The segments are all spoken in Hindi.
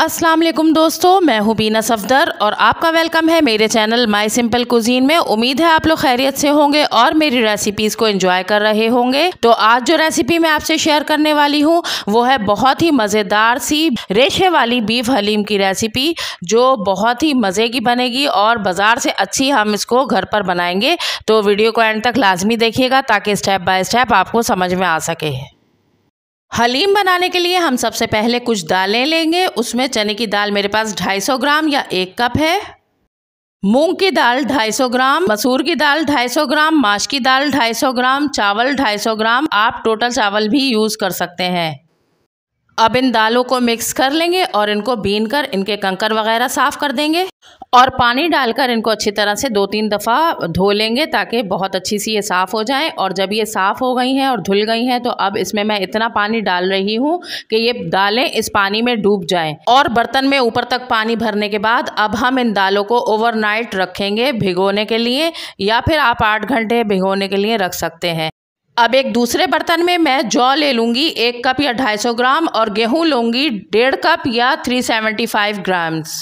अस्सलाम वालेकुम दोस्तों मैं हूँ बीना सफदर और आपका वेलकम है मेरे चैनल माय सिंपल कुजीन में उम्मीद है आप लोग खैरियत से होंगे और मेरी रेसिपीज़ को एंजॉय कर रहे होंगे तो आज जो रेसिपी मैं आपसे शेयर करने वाली हूँ वो है बहुत ही मज़ेदार सी रेशे वाली बीफ हलीम की रेसिपी जो बहुत ही मज़े की बनेगी और बाज़ार से अच्छी हम इसको घर पर बनाएंगे तो वीडियो को एंड तक लाजमी देखिएगा ताकि स्टेप बाय स्टेप आपको समझ में आ सके हलीम बनाने के लिए हम सबसे पहले कुछ दालें लेंगे उसमें चने की दाल मेरे पास 250 ग्राम या एक कप है मूंग की दाल 250 ग्राम मसूर की दाल 250 ग्राम माश की दाल 250 ग्राम चावल 250 ग्राम आप टोटल चावल भी यूज़ कर सकते हैं अब इन दालों को मिक्स कर लेंगे और इनको बीन कर इनके कंकर वगैरह साफ़ कर देंगे और पानी डालकर इनको अच्छी तरह से दो तीन दफ़ा धो लेंगे ताकि बहुत अच्छी सी ये साफ़ हो जाए और जब ये साफ़ हो गई हैं और धुल गई हैं तो अब इसमें मैं इतना पानी डाल रही हूँ कि ये दालें इस पानी में डूब जाएं और बर्तन में ऊपर तक पानी भरने के बाद अब हम इन दालों को ओवरनाइट रखेंगे भिगोने के लिए या फिर आप आठ घंटे भिगोने के लिए रख सकते हैं अब एक दूसरे बर्तन में मैं जौ ले लूँगी एक कप या 250 ग्राम और गेहूँ लूँगी डेढ़ कप या 375 ग्राम्स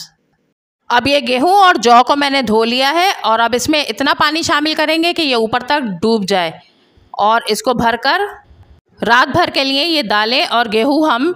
अब ये गेहूं और जौ को मैंने धो लिया है और अब इसमें इतना पानी शामिल करेंगे कि ये ऊपर तक डूब जाए और इसको भरकर रात भर के लिए ये दालें और गेहूं हम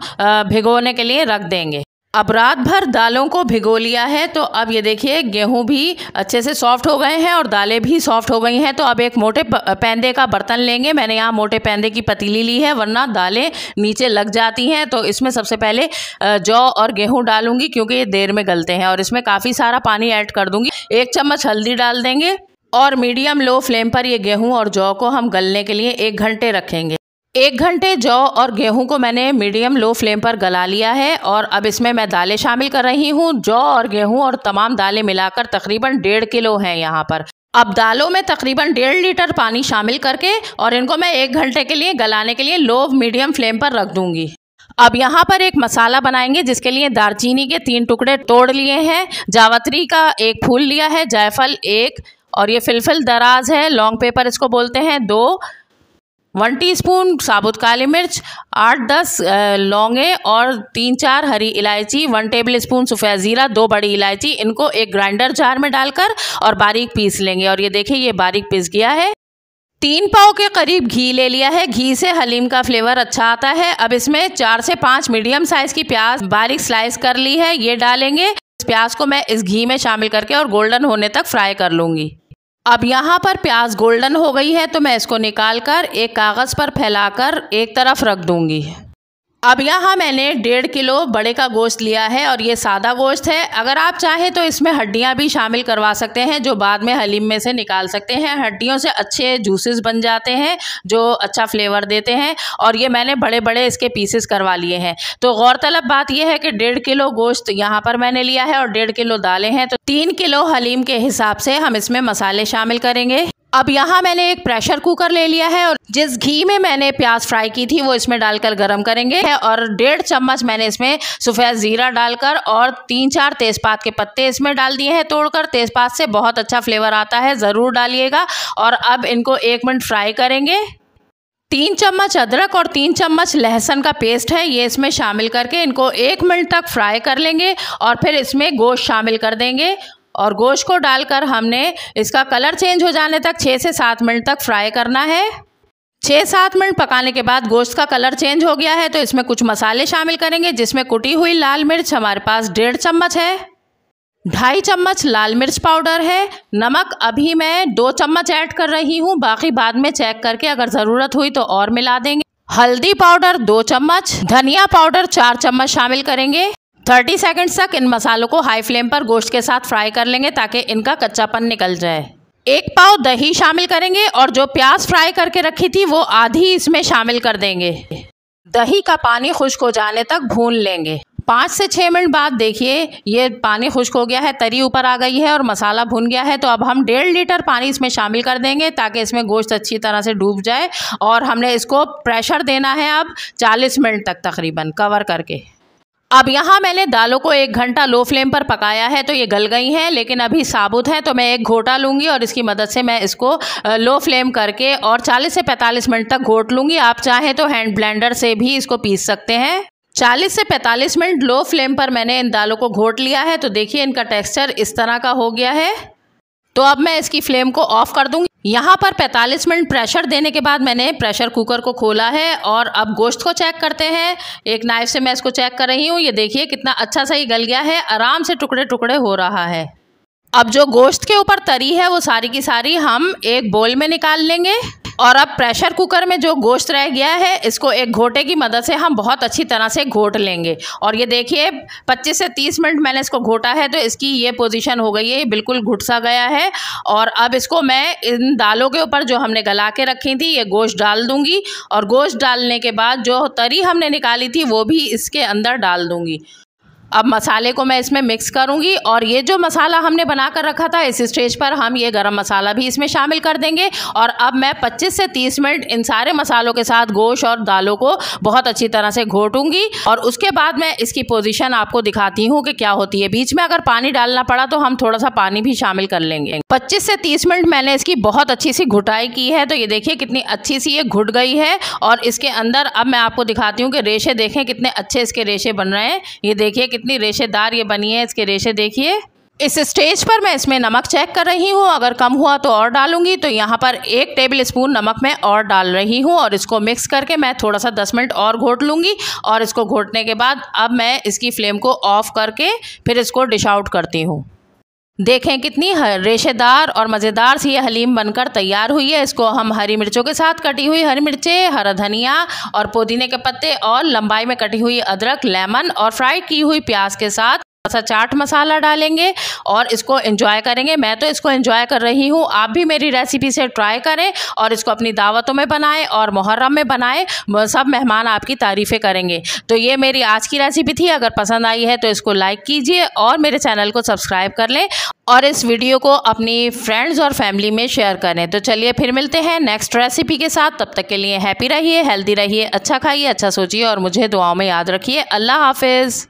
भिगोने के लिए रख देंगे अब रात भर दालों को भिगो लिया है तो अब ये देखिए गेहूं भी अच्छे से सॉफ्ट हो गए हैं और दालें भी सॉफ्ट हो गई हैं तो अब एक मोटे पैंदे का बर्तन लेंगे मैंने यहाँ मोटे पैंदे की पतीली ली है वरना दालें नीचे लग जाती हैं तो इसमें सबसे पहले जौ और गेहूं डालूंगी क्योंकि ये देर में गलते हैं और इसमें काफ़ी सारा पानी ऐड कर दूंगी एक चम्मच हल्दी डाल देंगे और मीडियम लो फ्लेम पर ये गेहूँ और जौ को हम गलने के लिए एक घंटे रखेंगे एक घंटे जौ और गेहूं को मैंने मीडियम लो फ्लेम पर गला लिया है और अब इसमें मैं दालें शामिल कर रही हूं जौ और गेहूं और तमाम दालें मिलाकर तकरीबन डेढ़ किलो हैं यहाँ पर अब दालों में तकरीबन डेढ़ लीटर पानी शामिल करके और इनको मैं एक घंटे के लिए गलाने के लिए लो मीडियम फ्लेम पर रख दूंगी अब यहाँ पर एक मसाला बनाएंगे जिसके लिए दारचीनी के तीन टुकड़े तोड़ लिए हैं जावत्री का एक फूल लिया है जायफल एक और ये फिलफिल दराज है लॉन्ग पेपर इसको बोलते हैं दो वन टीस्पून साबुत काली मिर्च आठ दस लौंगे और तीन चार हरी इलायची वन टेबल स्पून सफ़ेद ज़ीरा दो बड़ी इलायची इनको एक ग्राइंडर जार में डालकर और बारीक पीस लेंगे और ये देखिए ये बारीक पीस गया है तीन पाव के करीब घी ले लिया है घी से हलीम का फ्लेवर अच्छा आता है अब इसमें चार से पाँच मीडियम साइज़ की प्याज बारीक स्लाइस कर ली है ये डालेंगे प्याज को मैं इस घी में शामिल करके और गोल्डन होने तक फ्राई कर लूँगी अब यहाँ पर प्याज गोल्डन हो गई है तो मैं इसको निकाल कर एक कागज़ पर फैलाकर एक तरफ रख दूँगी अब यहाँ मैंने डेढ़ किलो बड़े का गोश्त लिया है और ये सादा गोश्त है अगर आप चाहें तो इसमें हड्डियाँ भी शामिल करवा सकते हैं जो बाद में हलीम में से निकाल सकते हैं हड्डियों से अच्छे जूसेस बन जाते हैं जो अच्छा फ्लेवर देते हैं और ये मैंने बड़े बड़े इसके पीसेस करवा लिए हैं तो गौरतलब बात यह है कि डेढ़ किलो गोश्त यहाँ पर मैंने लिया है और डेढ़ किलो दालें हैं तो तीन किलो हलीम के हिसाब से हम इसमें मसाले शामिल करेंगे अब यहाँ मैंने एक प्रेशर कुकर ले लिया है और जिस घी में मैंने प्याज फ्राई की थी वो इसमें डालकर गरम करेंगे और डेढ़ चम्मच मैंने इसमें सफ़ेद ज़ीरा डालकर और तीन चार तेज़पात के पत्ते इसमें डाल दिए हैं तोड़कर तेज़पात से बहुत अच्छा फ्लेवर आता है ज़रूर डालिएगा और अब इनको एक मिनट फ्राई करेंगे तीन चम्मच अदरक और तीन चम्मच लहसुन का पेस्ट है ये इसमें शामिल करके इनको एक मिनट तक फ्राई कर लेंगे और फिर इसमें गोश्त शामिल कर देंगे और गोश्त को डालकर हमने इसका कलर चेंज हो जाने तक छः से सात मिनट तक फ्राई करना है छः सात मिनट पकाने के बाद गोश्त का कलर चेंज हो गया है तो इसमें कुछ मसाले शामिल करेंगे जिसमें कुटी हुई लाल मिर्च हमारे पास डेढ़ चम्मच है ढाई चम्मच लाल मिर्च पाउडर है नमक अभी मैं दो चम्मच ऐड कर रही हूँ बाकी बाद में चेक करके अगर ज़रूरत हुई तो और मिला देंगे हल्दी पाउडर दो चम्मच धनिया पाउडर चार चम्मच शामिल करेंगे 30 सेकंड्स तक इन मसालों को हाई फ्लेम पर गोश्त के साथ फ्राई कर लेंगे ताकि इनका कच्चापन निकल जाए एक पाव दही शामिल करेंगे और जो प्याज फ्राई करके रखी थी वो आधी इसमें शामिल कर देंगे दही का पानी खुश्क हो जाने तक भून लेंगे पाँच से छः मिनट बाद देखिए ये पानी खुश्क हो गया है तरी ऊपर आ गई है और मसाला भून गया है तो अब हम डेढ़ लीटर पानी इसमें शामिल कर देंगे ताकि इसमें गोश्त अच्छी तरह से डूब जाए और हमने इसको प्रेशर देना है अब चालीस मिनट तक तकरीबन कवर करके अब यहाँ मैंने दालों को एक घंटा लो फ्लेम पर पकाया है तो ये गल गई हैं लेकिन अभी साबुत है तो मैं एक घोटा लूँगी और इसकी मदद से मैं इसको लो फ्लेम करके और 40 से 45 मिनट तक घोट लूँगी आप चाहें तो हैंड ब्लेंडर से भी इसको पीस सकते हैं 40 से 45 मिनट लो फ्लेम पर मैंने इन दालों को घोट लिया है तो देखिए इनका टेक्स्चर इस तरह का हो गया है तो अब मैं इसकी फ्लेम को ऑफ़ कर दूँगी यहाँ पर 45 मिनट प्रेशर देने के बाद मैंने प्रेशर कुकर को खोला है और अब गोश्त को चेक करते हैं एक नाइफ से मैं इसको चेक कर रही हूँ ये देखिए कितना अच्छा सा ही गल गया है आराम से टुकड़े टुकड़े हो रहा है अब जो गोश्त के ऊपर तरी है वो सारी की सारी हम एक बोल में निकाल लेंगे और अब प्रेशर कुकर में जो गोश्त रह गया है इसको एक घोटे की मदद से हम बहुत अच्छी तरह से घोट लेंगे और ये देखिए 25 से 30 मिनट मैंने इसको घोटा है तो इसकी ये पोजीशन हो गई है बिल्कुल घुट सा गया है और अब इसको मैं इन दालों के ऊपर जो हमने गला के रखी थी ये गोश्त डाल दूँगी और गोश्त डालने के बाद जो तरी हमने निकाली थी वो भी इसके अंदर डाल दूँगी अब मसाले को मैं इसमें मिक्स करूंगी और ये जो मसाला हमने बना कर रखा था इस स्टेज पर हम ये गरम मसाला भी इसमें शामिल कर देंगे और अब मैं 25 से 30 मिनट इन सारे मसालों के साथ गोश्त और दालों को बहुत अच्छी तरह से घोटूंगी और उसके बाद मैं इसकी पोजीशन आपको दिखाती हूँ कि क्या होती है बीच में अगर पानी डालना पड़ा तो हम थोड़ा सा पानी भी शामिल कर लेंगे पच्चीस से तीस मिनट मैंने इसकी बहुत अच्छी सी घुटाई की है तो ये देखिए कितनी अच्छी सी ये घुट गई है और इसके अंदर अब मैं आपको दिखाती हूँ कि रेशे देखें कितने अच्छे इसके रेशे बन रहे हैं ये देखिए कितनी रेशेदार ये बनी है इसके रेशे देखिए इस स्टेज पर मैं इसमें नमक चेक कर रही हूँ अगर कम हुआ तो और डालूंगी तो यहाँ पर एक टेबल स्पून नमक मैं और डाल रही हूँ और इसको मिक्स करके मैं थोड़ा सा दस मिनट और घोट लूँगी और इसको घोटने के बाद अब मैं इसकी फ्लेम को ऑफ़ करके फिर इसको डिश आउट करती हूँ देखें कितनी रेशेदार और मज़ेदार सी ये हलीम बनकर तैयार हुई है इसको हम हरी मिर्चों के साथ कटी हुई हरी मिर्चें हरा धनिया और पुदीने के पत्ते और लंबाई में कटी हुई अदरक लेमन और फ्राई की हुई प्याज के साथ सा चाट मसाला डालेंगे और इसको एंजॉय करेंगे मैं तो इसको एंजॉय कर रही हूँ आप भी मेरी रेसिपी से ट्राई करें और इसको अपनी दावतों में बनाएं और मुहर्रम में बनाएं सब मेहमान आपकी तारीफ़ें करेंगे तो ये मेरी आज की रेसिपी थी अगर पसंद आई है तो इसको लाइक कीजिए और मेरे चैनल को सब्सक्राइब कर लें और इस वीडियो को अपनी फ्रेंड्स और फैमिली में शेयर करें तो चलिए फिर मिलते हैं नेक्स्ट रेसिपी के साथ तब तक के लिए हैप्पी रहिए हेल्दी रहिए अच्छा खाइए अच्छा सोचिए और मुझे दुआओं में याद रखिए अल्लाह हाफिज़